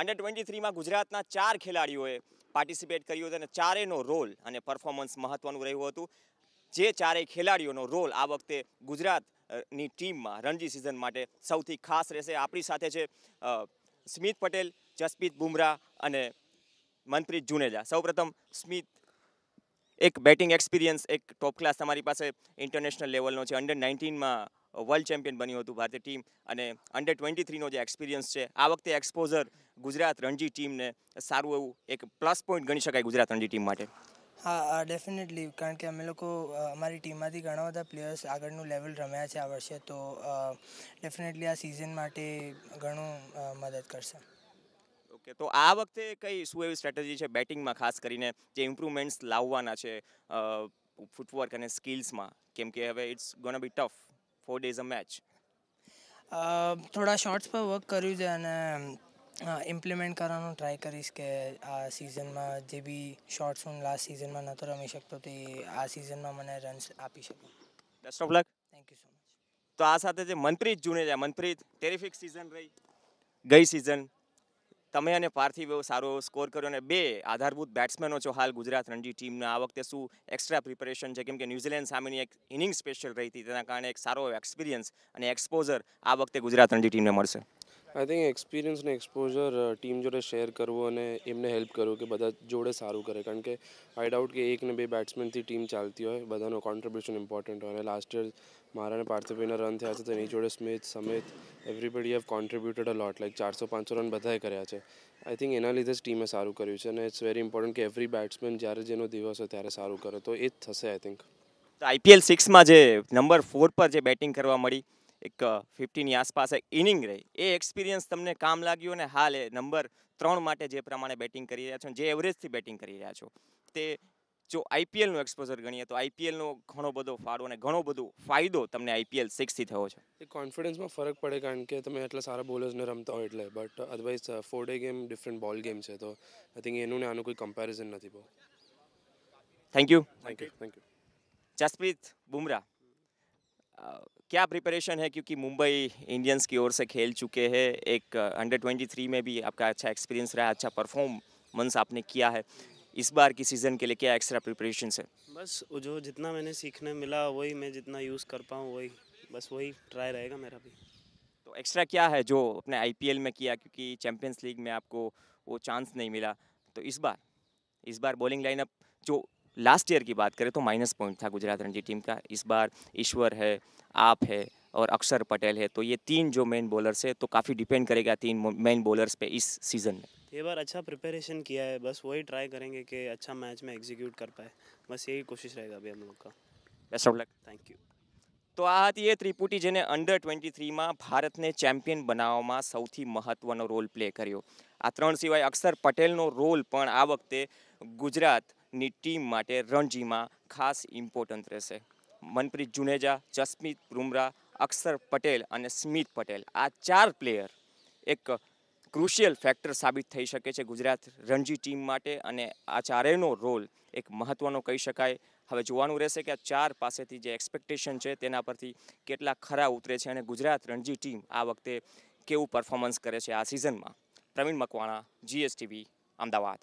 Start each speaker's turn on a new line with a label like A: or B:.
A: under twenty થ્રીમાં ગુજરાતના ચાર ખેલાડીઓએ પાર્ટિસિપેટ કર્યું હતું અને ચારેયનો રોલ અને પરફોર્મન્સ મહત્ત્વનું રહ્યું હતું જે ચારેય ખેલાડીઓનો રોલ આ વખતે ગુજરાતની ટીમમાં રણજી સિઝન માટે સૌથી ખાસ રહેશે આપણી સાથે છે સ્મિત પટેલ જસપ્રીત બુમરાહ અને મનપ્રીત જુનેજા સૌપ્રથમ સ્મિત એક બેટિંગ એક્સપિરિયન્સ એક ટોપ ક્લાસ તમારી પાસે ઇન્ટરનેશનલ લેવલનો છે અંડર નાઇન્ટીનમાં વર્લ્ડ ચેમ્પિયન બન્યું હતું ભારતીય ટીમ અને અંડર ટ્વેન્ટી થ્રીનો જે એક્સપિરિયન્સ છે આ વખતે એક્સપોઝર ગુજરાત રણજી ટીમને સારું એવું એક પ્લસ પોઈન્ટ ગણી શકાય ગુજરાત રણજી ટીમ માટે
B: હા ડેફિનેટલી કારણ કે અમે લોકો અમારી ટીમમાંથી ઘણા બધા પ્લેયર્સ આગળનું લેવલ રમ્યા છે આ વર્ષે તો ડેફિનેટલી આ સિઝન માટે ઘણું મદદ કરશે ઓકે
A: તો આ વખતે કઈ શું એવી સ્ટ્રેટેજી છે બેટિંગમાં ખાસ કરીને જે ઇમ્પ્રુવમેન્ટ્સ લાવવાના છે ફૂટવર્ક અને સ્કિલ્સમાં કેમ કે હવે it's gonna be tough four days a match
B: થોડા શોર્ટ્સ પર વર્ક કર્યું છે અને ઇમ્પ્લિમેન્ટ કરવાનું ટ્રાય કરીશ કે આ સિઝનમાં જે બી શોર્ટ્સ હું લાસ્ટ સિઝનમાં નહોતો રમી શકતો તે આ સિઝનમાં મને રન્સ આપી શકું
A: best of luck thank you so much તો આ સાથે જે મનપ્રીત જુનેજા મનપ્રીત ટેરિફિક સિઝન રહી ગઈ સિઝન તમે અને પાર્થિવ એવો સારો સ્કોર કર્યો અને બે આધારભૂત બેટ્સમેનો છો હાલ ગુજરાત રણજી ટીમના આ વખતે શું એક્સ્ટ્રા પ્રિપેરેશન છે કેમ કે ન્યુઝીલેન્ડ સામેની એક ઇનિંગ સ્પેશિયલ રહી હતી તેના કારણે એક સારો એક્સપિરિયન્સ અને એક્સપોઝર આ વખતે ગુજરાત રણજી ટીમને મળશે આઈ થિંક એક્સપિરિયન્સ ને એક્સપોઝર
C: ટીમ uh, જોડે શેર કરવું અને એમને હેલ્પ કરવું કે બધા જોડે સારું કરે કારણ કે આઈ ડાઉટ કે એક ને બે બેટ્સમેનથી ટીમ ચાલતી હોય બધાનો કોન્ટ્રીબ્યુશન ઇમ્પોર્ટન્ટ હોય અને લાસ્ટ યર મારા અને પાર્થિભાઈના રન થયા છે તો એની જોડે Smit Samit everybody have contributed a lot like ચારસો પાંચસો રન બધાએ કર્યા છે આઈ થિંક એના લીધે જ ટીમે સારું કર્યું છે અને ઇટ્સ વેરી ઇમ્પોર્ટન્ટ કે એવરી બેટ્સમેન જ્યારે જેનો દિવસ હોય
A: ત્યારે સારું કરે તો એ જ થશે આઈ થિંક આઈપીએલ સિક્સમાં જે નંબર ફોર પર જે બેટિંગ કરવા મળી એક ફિફ્ટીની આસપાસ એક ઇનિંગ રહી એ એક્સપિરિયન્સ તમને કામ લાગ્યું અને હાલ એ નંબર ત્રણ માટે જે પ્રમાણે બેટિંગ કરી રહ્યા છો જે એવરેજથી બેટિંગ કરી રહ્યા છો તે જો આઈપીએલનું એક્સપોઝર ગણીએ તો આઈપીએલનો ઘણો બધો ફાળો અને ઘણો બધો ફાયદો તમને આઈપીએલ સિક્સથી થયો છે
C: એ કોન્ફિડન્સમાં ફરક પડે કારણ કે તમે એટલા સારા બોલર્સને રમતા હોય એટલે but otherwise four day game different ball game છે તો આઈ થિંક એનું ને આનું કોઈ કમ્પેરિઝન નથી બહુ
A: thank you thank you thank you Jasprit Bumrah क्या प्रिपरेशन है क्योंकि मुंबई इंडियंस की ओर से खेल चुके हैं एक अंडर ट्वेंटी थ्री में भी आपका अच्छा एक्सपीरियंस रहा अच्छा परफॉर्मेंस आपने किया है इस बार की सीज़न के लिए क्या एक्स्ट्रा प्रिपरेशन है
C: बस जो जितना मैंने सीखने मिला वही मैं जितना यूज़ कर पाऊँ वही बस वही ट्राई रहेगा मेरा भी
A: तो एक्स्ट्रा क्या है जो अपने आईपीएल में किया क्योंकि चैम्पियंस लीग में आपको वो चांस नहीं मिला तो इस बार इस बार बॉलिंग लाइनअप जो लास्ट ईयर की बात करें तो माइनस पॉइंट था गुजरात रणजी टीम का इस बार ईश्वर है आप है और अक्षर पटेल है तो ये तीन जो मेन बॉलर्स है तो काफ़ी डिपेंड करेगा तीन मेन बॉलर्स पे इस सीज़न में
C: ये बार अच्छा प्रिपरेशन किया है बस वही ट्राई करेंगे कि अच्छा मैच में एग्जीक्यूट कर पाए बस यही कोशिश रहेगा अभी हम लोग का best of luck thank you
A: તો આ હતી એ ત્રિપુટી જેને અંડર ટ્વેન્ટી થ્રીમાં ભારતને ચેમ્પિયન બનાવવામાં સૌથી મહત્ત્વનો રોલ પ્લે કર્યો આ ત્રણ સિવાય अक्षर पटेल रोल પણ આ વખતે ગુજરાતની ટીમ માટે રણજીમાં ખાસ ઇમ્પોર્ટન્ટ રહેશે મનપ્રીત જુનેજા જસમીત બુમરા અક્ષર પટેલ અને સ્મિત પટેલ આ ચાર પ્લેયર એક ક્રુશિયલ ફેક્ટર સાબિત થઈ શકે છે ગુજરાત રણજી ટીમ માટે અને આ ચારેયનો રોલ એક મહત્ત્વનો કહી શકાય હવે જોવાનું રહેશે કે આ ચાર પાસેથી જે એક્સપેક્ટેશન છે તેના પરથી કેટલા ખરા ઉતરે છે અને ગુજરાત રણજી ટીમ આ વખતે કેવું પરફોર્મન્સ કરે છે આ સિઝનમાં પ્રવીણ મકવાણા જીએસટીવી અમદાવાદ